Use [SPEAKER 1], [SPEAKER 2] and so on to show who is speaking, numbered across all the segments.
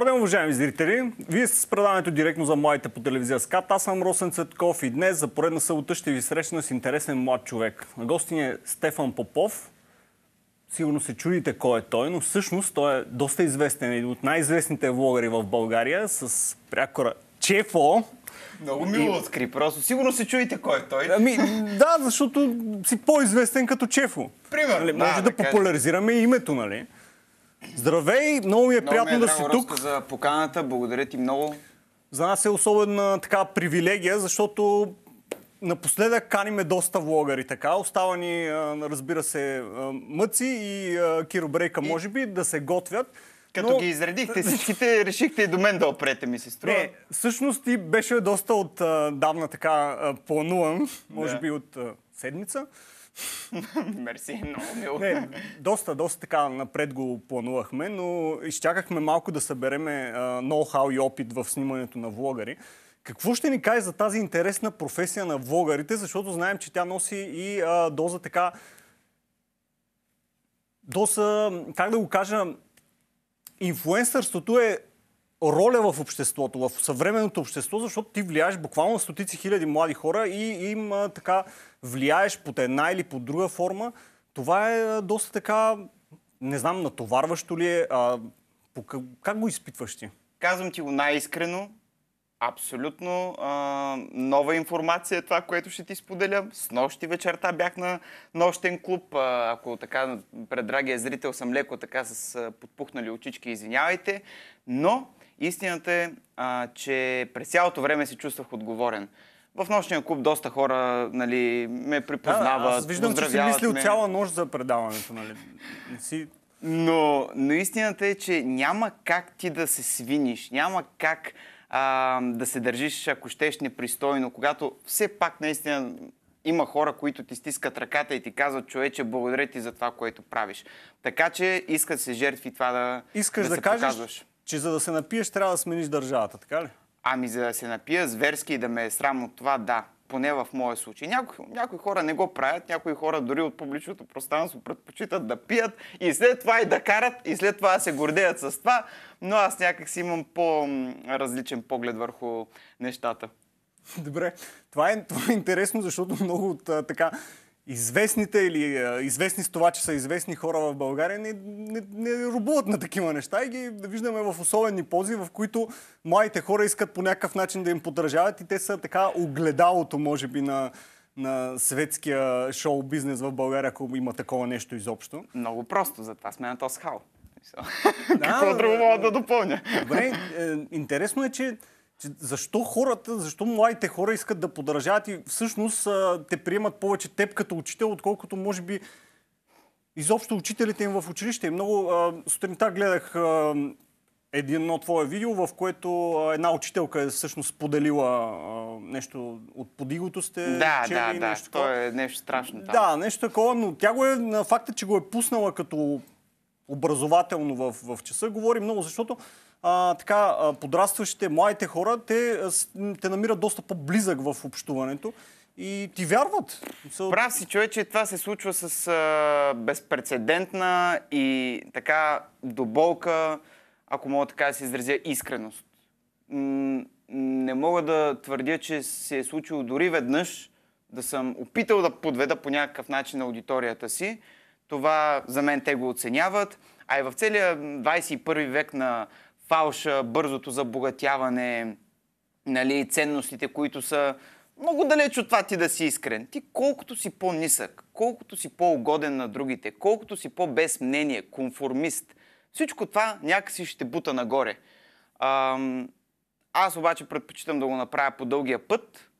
[SPEAKER 1] Добър ден, уважаеми зрители! Вие сте с предаването директно за младите по телевизия СКАТ. Аз съм Росен Цветков и днес за поредна събота ще ви срещна с интересен млад човек. На гости ни е Стефан Попов. Сигурно се чудите кой е той, но всъщност той е доста известен. Един от най-известните влогъри в България с прякора Чефо.
[SPEAKER 2] Много мило скри, просто. Сигурно се чудите кой е той. Ами, да, защото си по-известен като Чефо.
[SPEAKER 1] Примерно. Нали, може да, да, да популяризираме името, нали? Здравей, много ми е много приятно ми е, да си тук.
[SPEAKER 2] за поканата, благодаря ти много.
[SPEAKER 1] За нас е особена така привилегия, защото Напоследък каниме доста влогъри, така. Остава ни, разбира се, Мъци и Киро Брейка, може би, да се готвят.
[SPEAKER 2] Като но... ги изредихте всичките, решихте и до мен да опрете, ми се струва. Не,
[SPEAKER 1] всъщност ти беше доста отдавна така плануван, може да. би от седмица.
[SPEAKER 2] Мерси, много мило. Не,
[SPEAKER 1] доста, доста така напред го планувахме, но изчакахме малко да събереме ноу-хау и опит в снимането на влогари. Какво ще ни каже за тази интересна професия на влогарите, защото знаем, че тя носи и а, доза така... Доза, как да го кажа, инфуенсърството е роля в обществото, в съвременното общество, защото ти влияеш буквално стотици хиляди млади хора и им а, така влияеш под една или под друга форма. Това е а, доста така, не знам, натоварващо ли е. А, по, как, го изпитваш ти?
[SPEAKER 2] Казвам ти го най-искрено. Абсолютно а, нова информация е това, което ще ти споделя. С нощи вечерта бях на нощен клуб. А, ако така пред драгия зрител съм леко така с подпухнали очички, извинявайте. Но Истината е, а, че през цялото време се чувствах отговорен. В нощния клуб доста хора нали, ме припознават. Да, аз виждам, че си мислил от цяла нощ за предаването. Нали? Си... Но, но истината е, че няма как ти да се свиниш, няма как а, да се държиш, ако щеш непристойно, когато все пак наистина има хора, които ти стискат ръката и ти казват, човече, благодаря ти за това, което правиш. Така че искат се жертви това да. Искаш да, да кажеш, показваш.
[SPEAKER 1] Че за да се напиеш, трябва да смениш държавата, така ли?
[SPEAKER 2] Ами за да се напия зверски и да ме е срам от това, да. Поне в моя случай. Някои, някои хора не го правят, някои хора дори от публичното пространство предпочитат да пият и след това и да карат, и след това да се гордеят с това, но аз някак си имам по-различен поглед върху нещата.
[SPEAKER 1] Добре, това е, това е интересно, защото много от а, така известните или е, известни с това, че са известни хора в България, не, не, не робуват на такива неща и ги виждаме в особени пози, в които младите хора искат по някакъв начин да им подражават и те са така огледалото, може би, на, на светския шоу-бизнес в България, ако има такова нещо изобщо.
[SPEAKER 2] Много просто, затова сме на този Хал.
[SPEAKER 1] Какво друго мога да допълня? Добре, е, интересно е, че защо хората, защо младите хора искат да подражават и всъщност те приемат повече теб като учител, отколкото може би изобщо учителите им в училище. И много сутринта гледах едно твое видео, в което една учителка е всъщност поделила а, нещо от подигото сте. Да, чели, да, да, нещо
[SPEAKER 2] то е нещо страшно. Там. Да,
[SPEAKER 1] нещо такова, но тя го е, на факта, че го е пуснала като образователно в, в часа, говори много, защото а, така, подрастващите, младите хора, те, те намират доста по-близък в общуването и ти вярват.
[SPEAKER 2] Прав си, човече, това се случва с а, безпредседентна и така доболка, ако мога така да се изразя, искреност. М- не мога да твърдя, че се е случило дори веднъж да съм опитал да подведа по някакъв начин на аудиторията си. Това за мен те го оценяват. А и в целия 21 век на фалша, бързото забогатяване, нали, ценностите, които са много далеч от това ти да си искрен. Ти колкото си по-нисък, колкото си по-угоден на другите, колкото си по-без мнение, конформист, всичко това някакси ще бута нагоре. Ам, аз обаче предпочитам да го направя по дългия път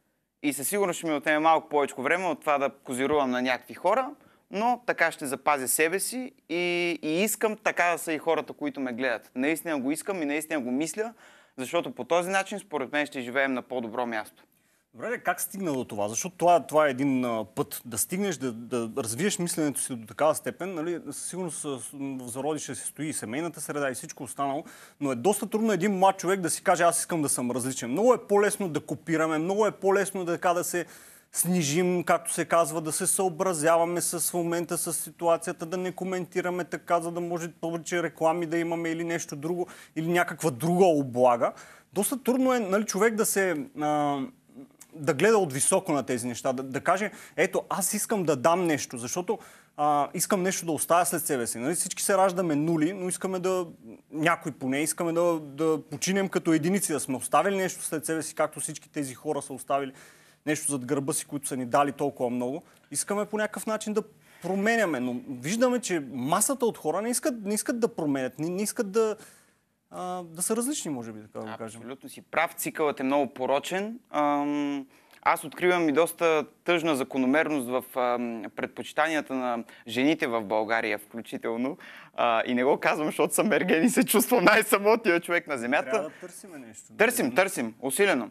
[SPEAKER 2] и със сигурност ще ми отнеме малко повече време от това да козирувам на някакви хора, но така ще запазя себе си и, и искам така да са и хората, които ме гледат. Наистина го искам и наистина го мисля, защото по този начин, според мен, ще живеем на по-добро място.
[SPEAKER 1] Добре, как стигна до това? Защото това, това е един а, път. Да стигнеш, да, да развиеш мисленето си до такава степен, нали, със сигурност в зародиша се стои и семейната среда и всичко останало, но е доста трудно един млад човек да си каже, аз искам да съм различен. Много е по-лесно да копираме, много е по-лесно да, така, да се снижим, както се казва, да се съобразяваме с момента, с ситуацията, да не коментираме така, за да може повече реклами да имаме или нещо друго, или някаква друга облага. Доста трудно е нали, човек да се... А, да гледа от високо на тези неща, да, да каже, ето, аз искам да дам нещо, защото а, искам нещо да оставя след себе си. Нали, всички се раждаме нули, но искаме да, някой поне, искаме да, да починем като единици, да сме оставили нещо след себе си, както всички тези хора са оставили нещо зад гърба си, които са ни дали толкова много. Искаме по някакъв начин да променяме, но виждаме, че масата от хора не искат, не искат да променят, не, не искат да, а, да са различни, може би, така
[SPEAKER 2] да го кажем. Абсолютно си прав, цикълът е много порочен. Ам аз откривам и доста тъжна закономерност в а, предпочитанията на жените в България, включително. А, и не го казвам, защото съм ерген и се чувствам най самотия човек на земята. Трябва да търсим нещо. Нали? Търсим, търсим, усилено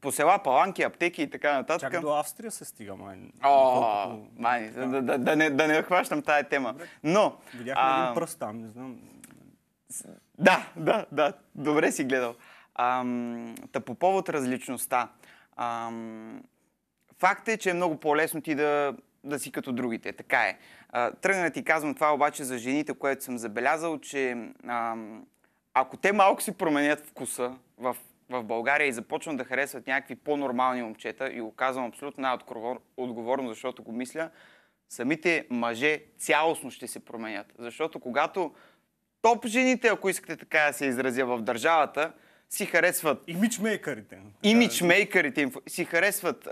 [SPEAKER 2] по села, паланки, аптеки и така нататък. Чак до Австрия се стига, май. О, май, да, да, да, да, не, да не хващам тая тема. Но... Видяхме а... един пръст там, не знам. Да, да, да, добре си гледал. Ам, та по повод различността. Ам, факт е, че е много по-лесно ти да, да си като другите. Така е. тръгна да ти казвам това обаче за жените, което съм забелязал, че ам, ако те малко си променят вкуса в в България и започвам да харесват някакви по-нормални момчета и го казвам абсолютно най-отговорно, защото го мисля, самите мъже цялостно ще се променят. Защото когато топ жените, ако искате така да се изразя в държавата, си харесват... Имиджмейкърите. Имиджмейкърите си харесват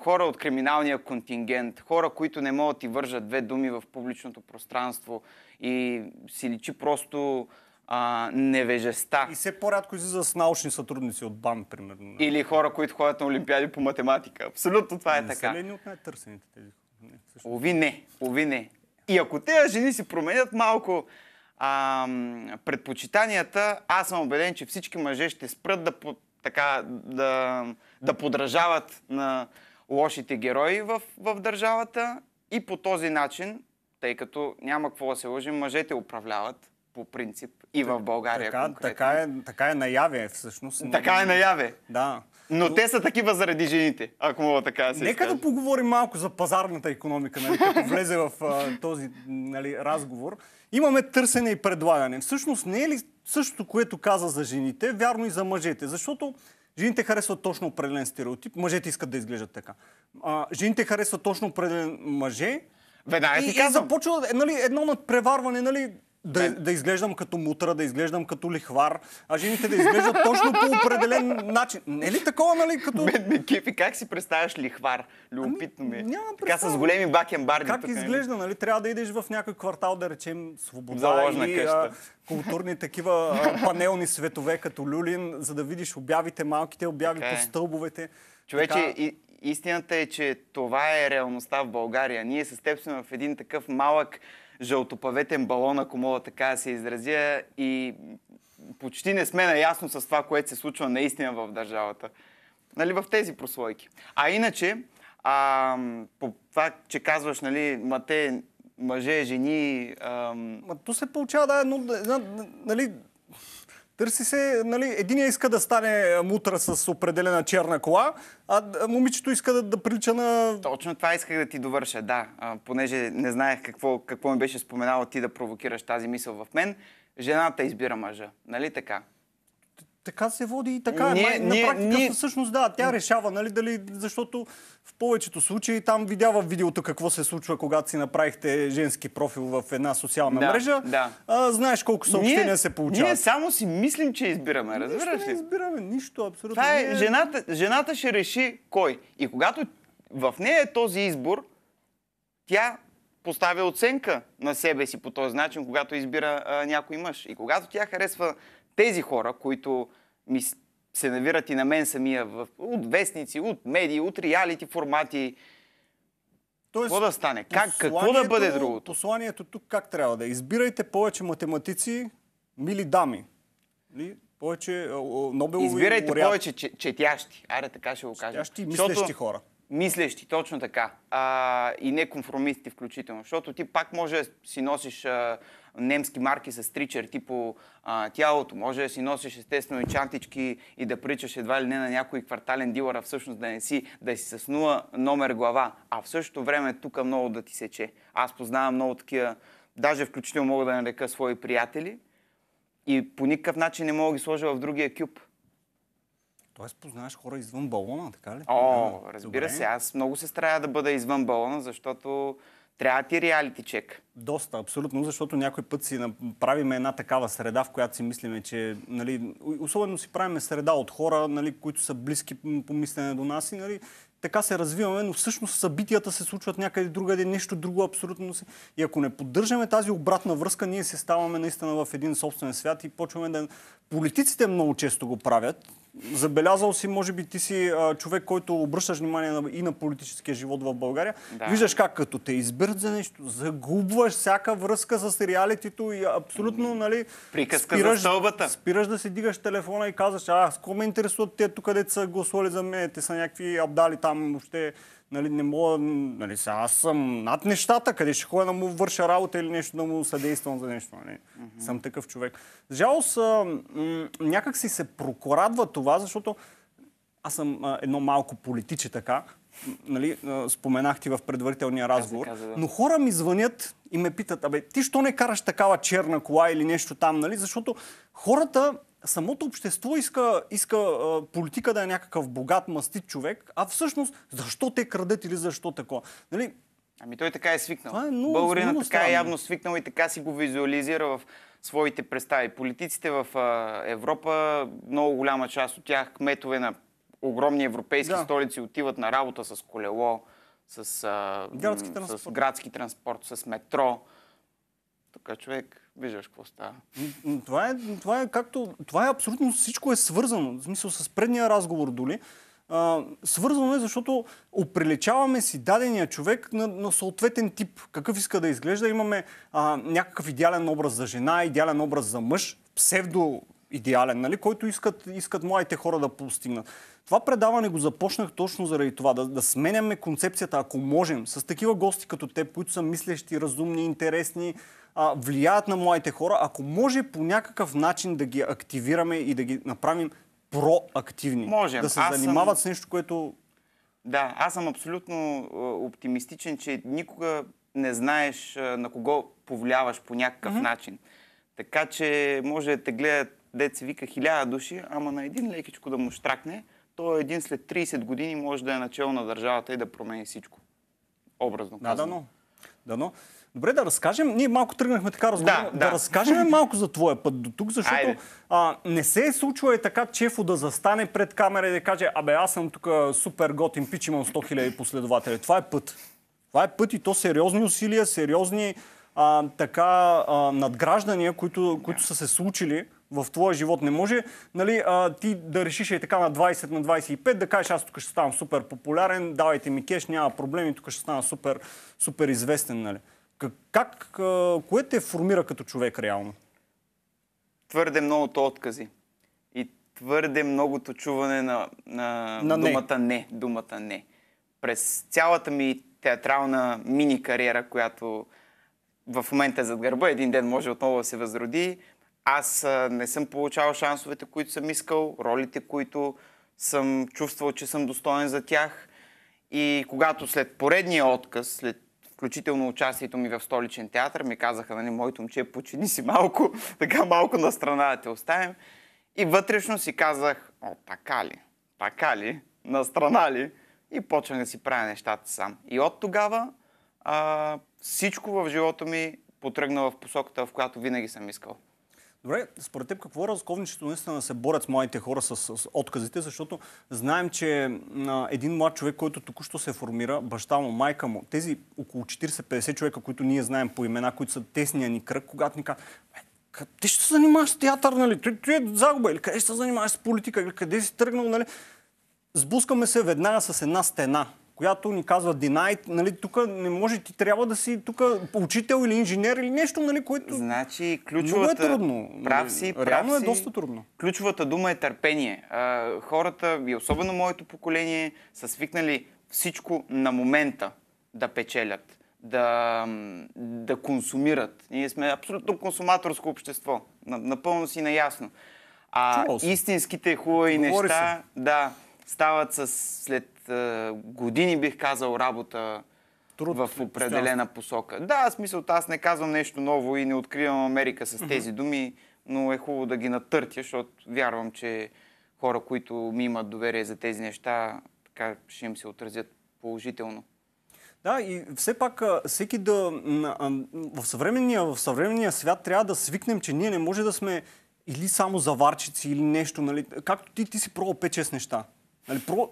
[SPEAKER 2] хора от криминалния контингент, хора, които не могат и вържат две думи в публичното пространство и си личи просто а, невежеста. И все по-рядко
[SPEAKER 1] излиза с научни сътрудници от БАН, примерно.
[SPEAKER 2] Или хора, които ходят на олимпиади по математика. Абсолютно това е не е така. Не са ли от най-търсените тези хора? Ови не, ови не. И ако тези жени си променят малко а, предпочитанията, аз съм убеден, че всички мъже ще спрат да, така, да, да подражават на лошите герои в, в държавата и по този начин, тъй като няма какво да се лъжим, мъжете управляват по принцип и в България. Така,
[SPEAKER 1] конкретно. така, е, така е наяве всъщност. Така е наяве. Да.
[SPEAKER 2] Но, Но те са такива заради жените, ако мога така да се Нека изкажа. да
[SPEAKER 1] поговорим малко за пазарната економика, нали, като влезе в а, този нали, разговор. Имаме търсене и предлагане. Всъщност не е ли същото, което каза за жените, вярно и за мъжете? Защото жените харесват точно определен стереотип, мъжете искат да изглеждат така. А, жените харесват точно определен мъже, Веднага ти и, е казвам. И започва е, нали, едно надпреварване, нали, да, да изглеждам като мутра, да изглеждам
[SPEAKER 2] като лихвар, а жените да изглеждат точно по
[SPEAKER 1] определен начин. Не е ли
[SPEAKER 2] такова, нали? Като... Мен ме кефи, как си представяш лихвар? Любопитно ами, ми. Ами, така с големи бакенбарди. Как тук, нали? изглежда,
[SPEAKER 1] нали? Трябва да идеш в някой квартал, да речем, свобода Заложна и къща. А, културни такива а, панелни светове, като Люлин, за да видиш обявите, малките обяви okay. по е. стълбовете.
[SPEAKER 2] Човече, така... и, истината е, че това е реалността в България. Ние с теб сме в един такъв малък жълтопаветен балон, ако мога така да се изразя. И почти не сме наясно с това, което се случва наистина в държавата. Нали, в тези прослойки. А иначе, а, по това, че казваш, нали, мате, мъже, жени... А... Ма, то се получава, да, но, нали,
[SPEAKER 1] Търси се, нали, единия иска да стане мутра с определена черна кола,
[SPEAKER 2] а момичето иска да, да прилича на... Точно това исках да ти довърша, да. А, понеже не знаех какво, какво ми беше споменало ти да провокираш тази мисъл в мен, жената избира мъжа, нали така?
[SPEAKER 1] така се води и така. Не, на, не, на практика не. всъщност да, тя решава, нали, дали, защото в повечето случаи там видява в видеото какво се случва, когато си направихте женски профил в една социална да, мрежа. Да. А, знаеш колко съобщения ние, се получават. Ние
[SPEAKER 2] само си мислим, че избираме, разбираш ли? Не
[SPEAKER 1] избираме нищо, абсолютно. Това е, жената, жената
[SPEAKER 2] ще реши кой. И когато в нея е този избор, тя поставя оценка на себе си по този начин, когато избира а, някой мъж. И когато тя харесва тези хора, които ми се навират и на мен самия в, от вестници, от медии, от реалити формати, Тоест, какво да стане? Как, какво да бъде другото?
[SPEAKER 1] Посланието тук как трябва да е? Избирайте повече математици, мили дами. Ли? Повече Нобелови Избирайте лауреат. повече
[SPEAKER 2] четящи. Аре, така ще го кажа. Четящи и мислещи Защото... хора мислещи, точно така. А, и неконформисти включително, защото ти пак може да си носиш а, немски марки с три черти по а, тялото, може да си носиш естествено и чантички и да причаш едва ли не на някой квартален дилър, а всъщност да не си, да си с нула номер глава, а в същото време тук много да ти сече. Аз познавам много такива, даже включително мога да нарека свои приятели и по никакъв начин не мога да ги сложа в другия кюб
[SPEAKER 1] Тоест познаваш хора извън балона,
[SPEAKER 2] така ли? О, да, ами, разбира добре. се. Аз много се старая да бъда извън балона, защото трябва ти реалити чек.
[SPEAKER 1] Доста, абсолютно, защото някой път си направим една такава среда, в която си мислиме, че, нали, особено си правиме среда от хора, нали, които са близки по мислене до нас и, нали, така се развиваме, но всъщност събитията се случват някъде другаде, нещо друго абсолютно. И ако не поддържаме тази обратна връзка, ние се ставаме наистина в един собствен свят и почваме да... Политиците много често го правят, Забелязал си, може би ти си а, човек, който обръщаш внимание на, и на политическия живот в България. Да. Виждаш как като те избират за нещо, загубваш всяка връзка с реалитито и абсолютно, нали... Приказка спираш, за стълбата. Спираш да си дигаш телефона и казваш, а, с кого ме интересуват те тук, където са гласували за мен, те са някакви абдали там, въобще нали, не мога, нали, сега аз съм над нещата, къде ще ходя да му върша работа или нещо, да му съдействам за нещо. Нали. Mm-hmm. Съм такъв човек. За жалост, м- някак си се прокорадва това, защото аз съм а, едно малко политиче така, нали, споменах ти в предварителния разговор, каза, да. но хора ми звънят и ме питат, абе, ти що не караш такава черна кола или нещо там, нали? Защото хората самото общество иска, иска а, политика да е някакъв богат, мастит човек, а всъщност защо те крадат или защо такова. Нали?
[SPEAKER 2] Ами той така е свикнал. е Българина така е явно свикнал и така си го визуализира в своите представи. Политиците в а, Европа, много голяма част от тях, кметове на огромни европейски да. столици, отиват на работа с колело, с, а, градски, транспорт. с градски транспорт, с метро. Така човек виждаш какво става.
[SPEAKER 1] Това е, това е както... Това е абсолютно всичко е свързано. В смисъл с предния разговор доли. А, свързано е, защото оприличаваме си дадения човек на, на съответен тип. Какъв иска да изглежда. Имаме а, някакъв идеален образ за жена, идеален образ за мъж, псевдо идеален, нали, който искат, искат младите хора да постигнат. Това предаване го започнах точно заради това, да, да сменяме концепцията, ако можем, с такива гости като теб, които са мислещи, разумни, интересни, а, влияят на младите хора, ако може по някакъв начин да ги активираме и да ги направим проактивни. Можем. Да се Аз занимават съм... с нещо,
[SPEAKER 2] което... Да, аз съм абсолютно оптимистичен, че никога не знаеш на кого повлияваш по някакъв mm-hmm. начин. Така че може да те гледат дет се вика хиляда души, ама на един лекичко да му штракне, той един след 30 години може да е начало на държавата и да промени всичко. Образно казано. Да, да, но. Да,
[SPEAKER 1] но. Добре, да разкажем. Ние малко тръгнахме така разговор. Да, да. да разкажем малко за твоя път до тук, защото а, не се е случва и така Чефо да застане пред камера и да каже, абе аз съм тук супер готин пич, имам 100 000 последователи. Това е път. Това е път и то сериозни усилия, сериозни а, така а, надграждания, които, които са се случили в твоя живот не може, нали, а, ти да решиш и е така на 20 на 25, да кажеш аз тук ще ставам супер популярен, давайте ми кеш, няма проблеми, тук ще стана супер, супер известен. Нали. Как, как, кое те формира като човек реално?
[SPEAKER 2] Твърде многото откази и твърде многото чуване на, на, на думата не. не. Думата не. През цялата ми театрална мини кариера, която в момента е зад гърба, един ден може отново да се възроди, аз не съм получавал шансовете, които съм искал, ролите, които съм чувствал, че съм достоен за тях. И когато след поредния отказ, след включително участието ми в столичен театър, ми казаха, нали, моето момче, почини си малко, така малко на страна да те оставим. И вътрешно си казах, о, така ли, така ли, на страна ли? И почнах да си правя нещата сам. И от тогава а, всичко в живота ми потръгна в посоката, в която винаги съм искал.
[SPEAKER 1] Добре, според теб какво е разковничето наистина да се борят с младите хора с, с отказите, защото знаем, че а, един млад човек, който току-що се формира, баща му, майка му, тези около 40-50 човека, които ние знаем по имена, които са тесния ни кръг, когато ни казват, «Е, ти ще се занимаваш с театър, нали? Ти, ти е загуба, или къде ще се занимаваш с политика, или къде си тръгнал, нали? Сбускаме се веднага с една стена която ни казва Denied, нали, тук не може, ти трябва да си тук учител или инженер или нещо, нали, което значи, ключовата... много е трудно. Прав си, прав Реално е си... е доста трудно.
[SPEAKER 2] Ключовата дума е търпение. А, хората, и особено моето поколение, са свикнали всичко на момента да печелят, да, да консумират. Ние сме абсолютно консуматорско общество. Напълно си наясно. А истинските хубави Говори неща, се. да, стават с, след а, години, бих казал, работа Труд, в определена посока. Да, смисъл, аз не казвам нещо ново и не откривам Америка с тези думи, но е хубаво да ги натъртя, защото вярвам, че хора, които ми имат доверие за тези неща, така ще им се отразят положително.
[SPEAKER 1] Да, и все пак всеки да... В съвременния, в съвременния свят трябва да свикнем, че ние не може да сме или само заварчици, или нещо, нали? Както ти, ти си пробвал 5-6 неща. Нали, про...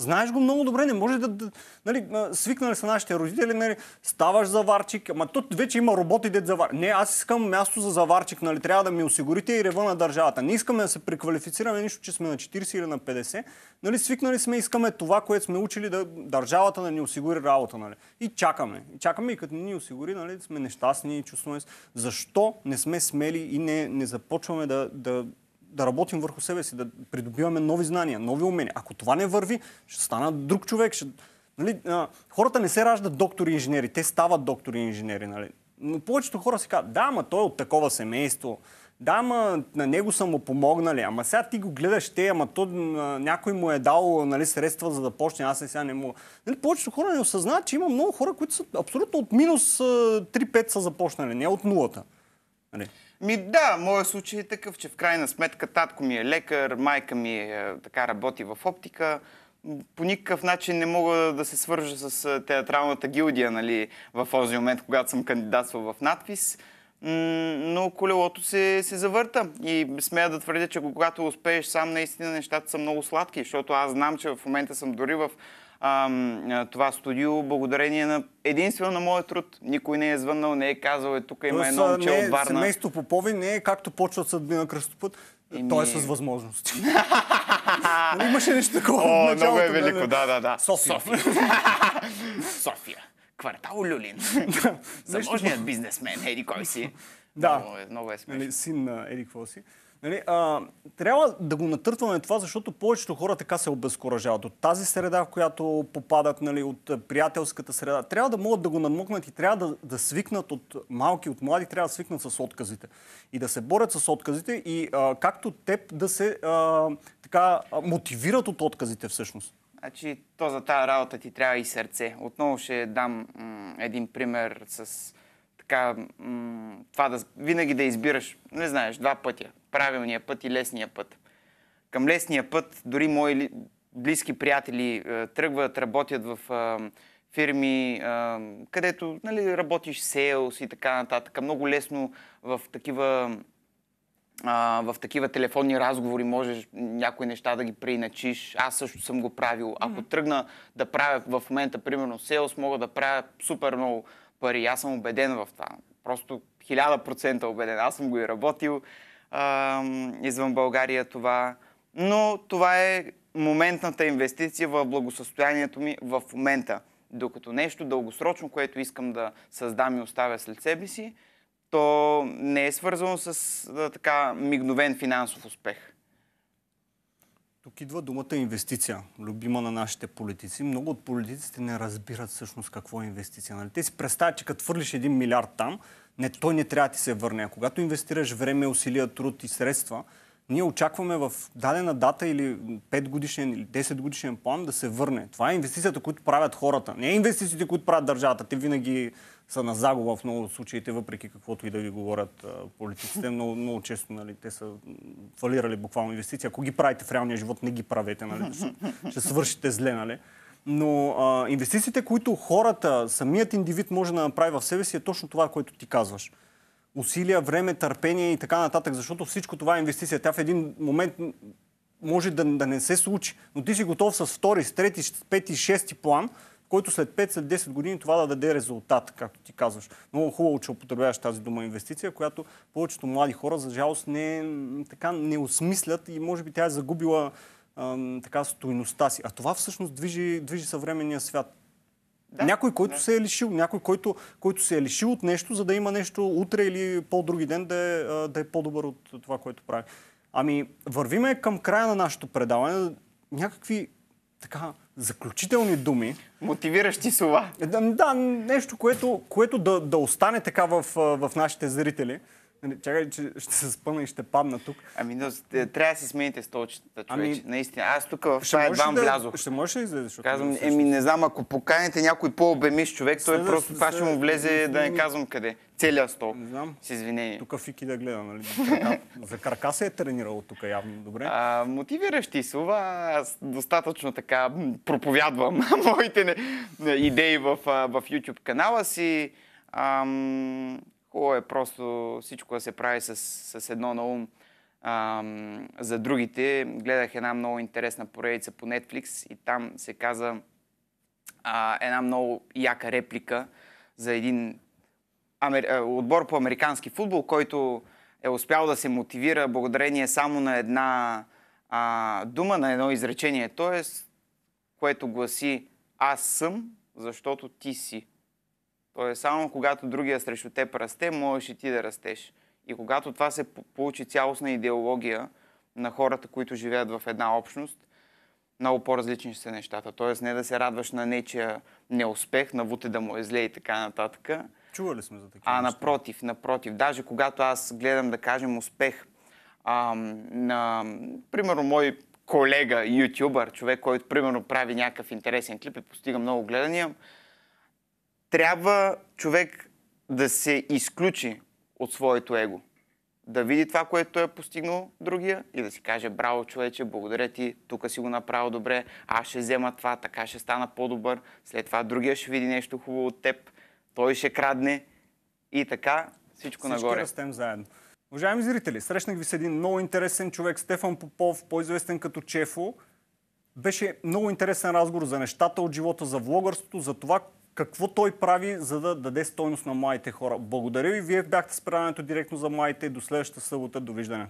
[SPEAKER 1] Знаеш го много добре, не може да... да нали, свикнали са нашите родители, нали, ставаш заварчик, ама тут вече има роботи дед завар. Не, аз искам място за заварчик, нали, трябва да ми осигурите и рева на държавата. Не искаме да се преквалифицираме нищо, че сме на 40 или на 50. Нали, свикнали сме, искаме това, което сме учили да държавата да ни осигури работа. Нали. И чакаме. И чакаме и като ни осигури, нали, сме нещастни и чувстваме. Защо не сме смели и не, не започваме да, да да работим върху себе си, да придобиваме нови знания, нови умения. Ако това не върви, ще стана друг човек. Ще... Нали, а, хората не се раждат доктори и инженери, те стават доктори и инженери. Нали? Но повечето хора си казват, да, ама той е от такова семейство, да, ама на него са му помогнали, ама сега ти го гледаш те, ама то, а, някой му е дал нали, средства за да почне, аз сега не мога. Нали, повечето хора не осъзнават, че има много хора, които са абсолютно от минус 3-5 са започнали, не от нулата. Нали? Ми да, моят случай
[SPEAKER 2] е такъв, че в крайна сметка татко ми е лекар, майка ми е, е така работи в оптика. По никакъв начин не мога да се свържа с е, театралната гилдия нали, в този момент, когато съм кандидатствал в надпис. Но колелото се, се завърта и смея да твърдя, че когато успееш сам, наистина нещата са много сладки, защото аз знам, че в момента съм дори в а, това студио, благодарение на единствено на моят труд. Никой не е звъннал, не е казал, е тук има едно момче от е Варна. Семейство
[SPEAKER 1] Попови не е както почват съдби на кръстопът. Той е с възможности.
[SPEAKER 2] Имаше нещо такова. О, много е нали? велико, да, да, да. София. София. Квартал Люлин. Заможният бизнесмен, еди кой си. Да. Много е, много е смешно. Нали, син на еди
[SPEAKER 1] кой си. Нали, а, трябва да го натъртваме това, защото повечето хора така се обезкуражават от тази среда, в която попадат, нали, от приятелската среда. Трябва да могат да го намокнат и трябва да, да свикнат от малки, от млади, трябва да свикнат с отказите. И да се борят с отказите и а, както теб да се а, така, мотивират от отказите всъщност.
[SPEAKER 2] Значи, то за тази работа ти трябва и сърце. Отново ще дам м- един пример с така, м- това да винаги да избираш, не знаеш, два пътя правилния път и лесния път. Към лесния път дори мои близки приятели е, тръгват, работят в е, фирми, е, където нали, работиш сейлс и така нататък. Много лесно в такива, в такива телефонни разговори можеш някои неща да ги преиначиш. Аз също съм го правил. Ако тръгна да правя в момента, примерно, сейлс, мога да правя супер много пари. Аз съм убеден в това. Просто хиляда процента убеден. Аз съм го и работил а, извън България това. Но това е моментната инвестиция в благосъстоянието ми в момента. Докато нещо дългосрочно, което искам да създам и оставя след себе си, то не е свързано с да, така мигновен финансов успех.
[SPEAKER 1] Тук идва думата инвестиция, любима на нашите политици. Много от политиците не разбират всъщност какво е инвестиция. Нали? Те си представят, че като хвърлиш един милиард там, не, той не трябва да ти се върне. А когато инвестираш време, усилия, труд и средства, ние очакваме в дадена дата или 5 годишен или 10 годишен план да се върне. Това е инвестицията, които правят хората. Не е инвестициите, които правят държавата. Те винаги са на загуба в много случаите, въпреки каквото и да ви говорят политиците. Много, много често нали, те са фалирали буквално инвестиции. Ако ги правите в реалния живот, не ги правете. Нали? Ще свършите зле. Нали? но а, инвестициите, които хората, самият индивид може да направи в себе си е точно това, което ти казваш. Усилия, време, търпение и така нататък, защото всичко това е инвестиция. Тя в един момент може да, да не се случи, но ти си готов с втори, с трети, с пети, шести план, който след 5, след 10 години това да даде резултат, както ти казваш. Много хубаво, че употребяваш тази дума инвестиция, която повечето млади хора, за жалост, не, така, не осмислят и може би тя е загубила така, стойността си. А това всъщност движи, движи съвременния свят. Да, някой, който да. се е лишил, някой, който, който се е лишил от нещо, за да има нещо утре или по-други ден да е, да е по-добър от това, което прави. Ами, вървиме към края на нашето предаване. Някакви така заключителни думи. Мотивиращи слова. Е, да, да нещо, което, което да, да остане така в, в нашите зрители. Нали, чакай, че ще се спъна и ще
[SPEAKER 2] падна тук. Ами, но, е, трябва да си смените столчетата, човече. Ами, Наистина. Аз тук в това едва да, влязох. Ще можеш да излезеш Казвам, да еми не знам, ако поканете някой по-обемиш човек, той Следа, просто това ще му влезе, да не казвам къде. Целият стол. Не знам. С извинение. Тук Фики да гледа, нали? За крака се е тренирал тук явно, добре? А, мотивиращи слова. Аз достатъчно така проповядвам моите идеи в, в YouTube канала си. Ам Хубаво е просто всичко да се прави с, с едно на ум а, за другите. Гледах една много интересна поредица по Netflix и там се каза а, една много яка реплика за един амер... отбор по американски футбол, който е успял да се мотивира благодарение само на една а, дума, на едно изречение, т.е. което гласи аз съм, защото ти си. Тоест, само когато другия срещу теб расте, можеш и ти да растеш. И когато това се получи цялостна идеология на хората, които живеят в една общност, много по-различни ще са нещата. Тоест не да се радваш на нечия неуспех, на вуте да му е зле и така нататък. Чували сме за такива А неща. напротив, напротив. Даже когато аз гледам, да кажем, успех на, примерно, мой колега, ютубър, човек, който, примерно, прави някакъв интересен клип и постига много гледания, трябва човек да се изключи от своето его. Да види това, което той е постигнал другия и да си каже, браво човече, благодаря ти, тук си го направил добре, аз ще взема това, така ще стана по-добър, след това другия ще види нещо хубаво от теб, той ще крадне и така всичко Всички нагоре. Всички
[SPEAKER 1] растем заедно. Уважаеми зрители, срещнах ви с един много интересен човек, Стефан Попов, по-известен като Чефо. Беше много интересен разговор за нещата от живота, за влогърството, за това какво той прави, за да даде стойност на младите хора. Благодаря ви. Вие бяхте с предаването директно за младите. До следващата събота. Довиждане.